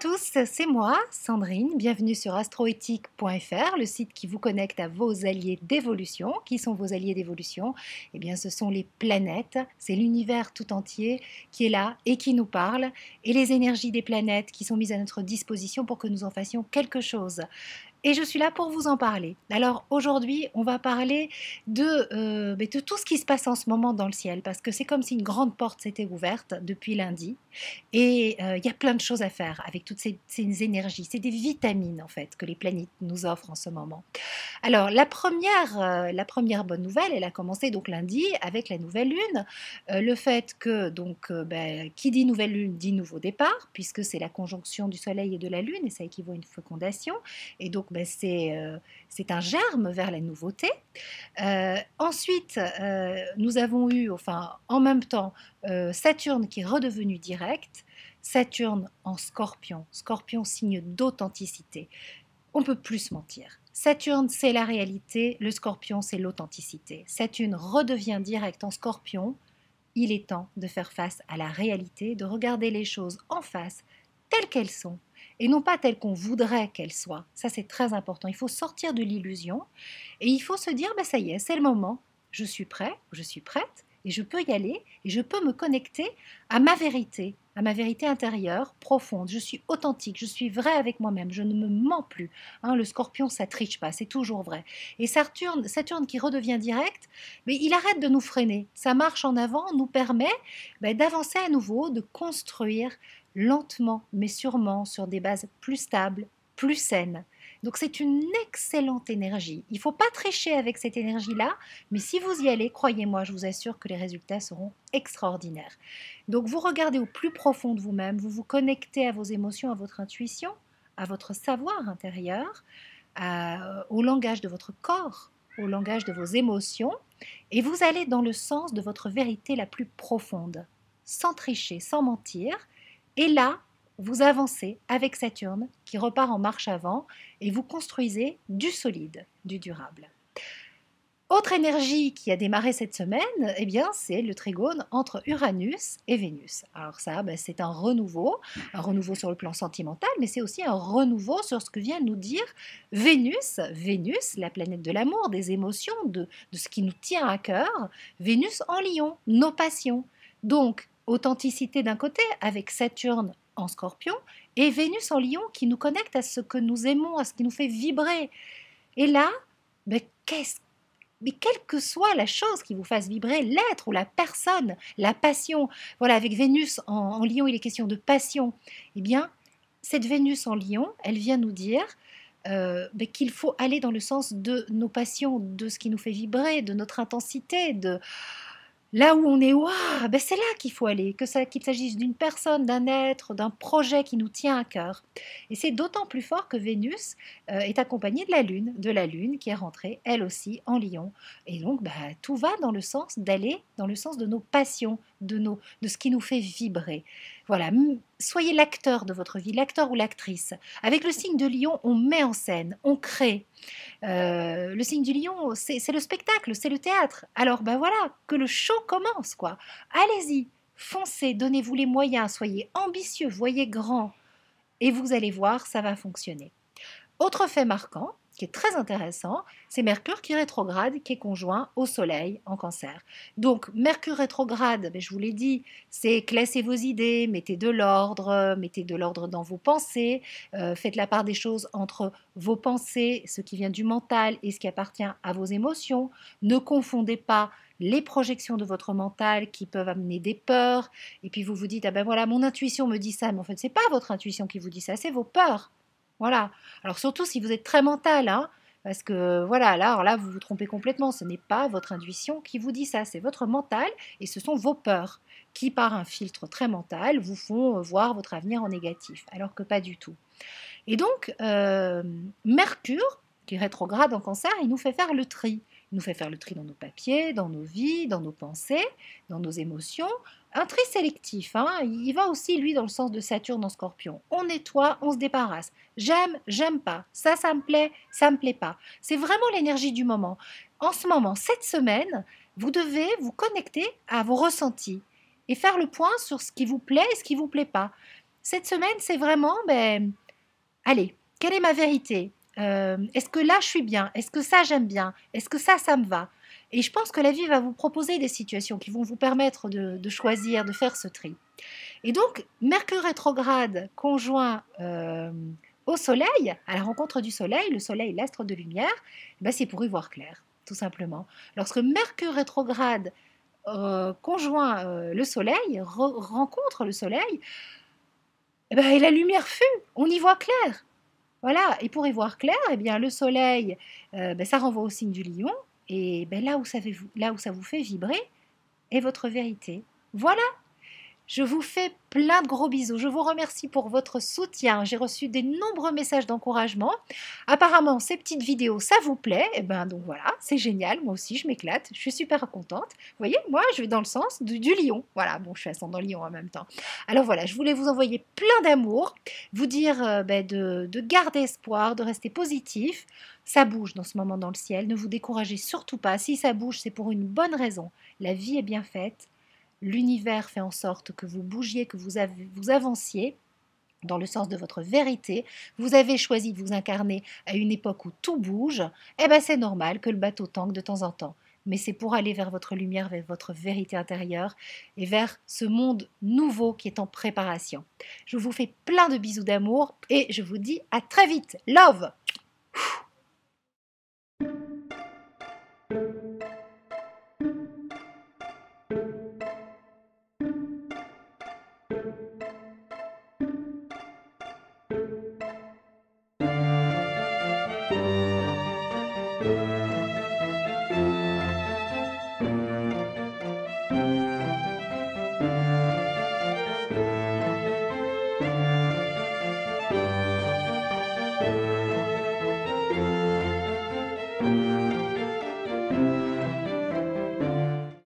tous, c'est moi, Sandrine. Bienvenue sur astroéthique.fr, le site qui vous connecte à vos alliés d'évolution. Qui sont vos alliés d'évolution Eh bien, ce sont les planètes. C'est l'univers tout entier qui est là et qui nous parle, et les énergies des planètes qui sont mises à notre disposition pour que nous en fassions quelque chose et je suis là pour vous en parler. Alors aujourd'hui, on va parler de, euh, de, tout ce qui se passe en ce moment dans le ciel, parce que c'est comme si une grande porte s'était ouverte depuis lundi, et euh, il y a plein de choses à faire avec toutes ces, énergies, c'est des vitamines en fait que les planètes nous offrent en ce moment. Alors la première, euh, la première bonne nouvelle, elle a commencé donc lundi avec la nouvelle lune, le fait que donc ben, qui dit nouvelle lune dit nouveau départ, puisque c'est la conjonction du Soleil et de la Lune, et ça équivaut à une fécondation, et donc ben, euh, c'est un germe vers la nouveauté. Euh, ensuite, euh, nous avons eu, enfin, en même temps, Saturne qui est redevenu direct, Saturne en scorpion, scorpion signe d'authenticité. On peut plus mentir. Saturne, c'est la réalité, le scorpion, c'est l'authenticité. Saturne redevient direct en scorpion. Il est temps de faire face à la réalité, de regarder les choses en face, telles qu'elles sont, et non pas telle qu'on voudrait qu'elle soit. Ça, c'est très important. Il faut sortir de l'illusion et il faut se dire, bah, ça y est, c'est le moment. Je suis prêt, je suis prête et je peux y aller et je peux me connecter à ma vérité, à ma vérité intérieure profonde. Je suis authentique, je suis vrai avec moi-même, je ne me mens plus. Hein. le scorpion, ça triche pas, c'est toujours vrai. Et Saturne, Saturne qui redevient direct, mais il arrête de nous freiner. Sa marche en avant nous permet bah, d'avancer à nouveau, de construire lentement mais sûrement sur des bases plus stables, plus saines. Donc c'est une excellente énergie. Il ne faut pas tricher avec cette énergie-là, mais si vous y allez, croyez-moi, je vous assure que les résultats seront extraordinaires. Donc vous regardez au plus profond de vous-même, vous vous connectez à vos émotions, à votre intuition, à votre savoir intérieur, euh, au langage de votre corps, au langage de vos émotions, et vous allez dans le sens de votre vérité la plus profonde, sans tricher, sans mentir, et là, vous avancez avec Saturne qui repart en marche avant et vous construisez du solide, du durable. Autre énergie qui a démarré cette semaine, eh bien, c'est le trigone entre Uranus et Vénus. Alors ça, bah, c'est un renouveau, un renouveau sur le plan sentimental, mais c'est aussi un renouveau sur ce que vient nous dire Vénus. Vénus, la planète de l'amour, des émotions, de, de ce qui nous tient à cœur. Vénus en lion, nos passions. Donc, Authenticité d'un côté, avec Saturne en scorpion, et Vénus en lion qui nous connecte à ce que nous aimons, à ce qui nous fait vibrer. Et là, mais, ben, qu'est-ce, mais quelle que soit la chose qui vous fasse vibrer, l'être ou la personne, la passion, voilà, avec Vénus en, lion, il est question de passion, eh bien, cette Vénus en lion, elle vient nous dire euh, ben, qu'il faut aller dans le sens de nos passions, de ce qui nous fait vibrer, de notre intensité, de Là où on est, waouh, ben, c'est là qu'il faut aller, que ça, qu'il s'agisse d'une personne, d'un être, d'un projet qui nous tient à cœur. Et c'est d'autant plus fort que Vénus euh, est accompagnée de la Lune, de la Lune qui est rentrée elle aussi en Lion. Et donc, ben, tout va dans le sens d'aller, dans le sens de nos passions, de nos, de ce qui nous fait vibrer. Voilà, soyez l'acteur de votre vie, l'acteur ou l'actrice. Avec le signe de Lion, on met en scène, on crée. Euh, le signe du lion, c'est le spectacle, c'est le théâtre. Alors ben voilà, que le show commence, quoi. Allez-y, foncez, donnez-vous les moyens, soyez ambitieux, voyez grand, et vous allez voir, ça va fonctionner. Autre fait marquant, qui est très intéressant, c'est Mercure qui rétrograde, qui est conjoint au Soleil en cancer. Donc Mercure rétrograde, ben, je vous l'ai dit, c'est classez vos idées, mettez de l'ordre, mettez de l'ordre dans vos pensées, euh, faites la part des choses entre vos pensées, ce qui vient du mental et ce qui appartient à vos émotions. Ne confondez pas les projections de votre mental qui peuvent amener des peurs, et puis vous vous dites, ah ben voilà, mon intuition me dit ça, mais en fait, ce n'est pas votre intuition qui vous dit ça, c'est vos peurs. Voilà. Alors surtout si vous êtes très mental, hein, parce que voilà, là, alors là, vous vous trompez complètement. Ce n'est pas votre intuition qui vous dit ça, c'est votre mental et ce sont vos peurs qui, par un filtre très mental, vous font euh, voir votre avenir en négatif, alors que pas du tout. Et donc, euh, Mercure, qui est rétrograde en cancer, il nous fait faire le tri nous fait faire le tri dans nos papiers, dans nos vies, dans nos pensées, dans nos émotions. Un tri sélectif, hein. il va aussi, lui, dans le sens de Saturne en scorpion. On nettoie, on se débarrasse. J'aime, j'aime pas. Ça, ça me plaît, ça me plaît pas. C'est vraiment l'énergie du moment. En ce moment, cette semaine, vous devez vous connecter à vos ressentis et faire le point sur ce qui vous plaît et ce qui vous plaît pas. Cette semaine, c'est vraiment, ben, allez, quelle est ma vérité euh, est-ce que là je suis bien Est-ce que ça j'aime bien Est-ce que ça ça me va Et je pense que la vie va vous proposer des situations qui vont vous permettre de, choisir, de faire ce tri. Et donc Mercure rétrograde conjoint euh, au Soleil, à la rencontre du Soleil, le Soleil l'astre de lumière, eh ben, c'est pour y voir clair, tout simplement. Lorsque Mercure rétrograde euh, conjoint le Soleil, rencontre le Soleil, et, eh bien, et la lumière fut, on y voit clair. Voilà, et pour y voir clair, eh bien, le soleil, euh, ben, ça renvoie au signe du lion, et ben, là, où là où ça vous fait vibrer est votre vérité. Voilà, je vous fais plein de gros bisous. Je vous remercie pour votre soutien. J'ai reçu des nombreux messages d'encouragement. Apparemment, ces petites vidéos, ça vous plaît. Et eh ben donc voilà, c'est génial. Moi aussi, je m'éclate. Je suis super contente. Vous voyez, moi, je vais dans le sens du, lion. Voilà, bon, je suis ascendant lion en même temps. Alors voilà, je voulais vous envoyer plein d'amour, vous dire euh, ben, de, de garder espoir, de rester positif. Ça bouge dans ce moment dans le ciel. Ne vous découragez surtout pas. Si ça bouge, c'est pour une bonne raison. La vie est bien faite l'univers fait en sorte que vous bougiez, que vous, vous avanciez dans le sens de votre vérité, vous avez choisi de vous incarner à une époque où tout bouge, eh ben c'est normal que le bateau tanque de temps en temps. Mais c'est pour aller vers votre lumière, vers votre vérité intérieure et vers ce monde nouveau qui est en préparation. Je vous fais plein de bisous d'amour et je vous dis à très vite. Love!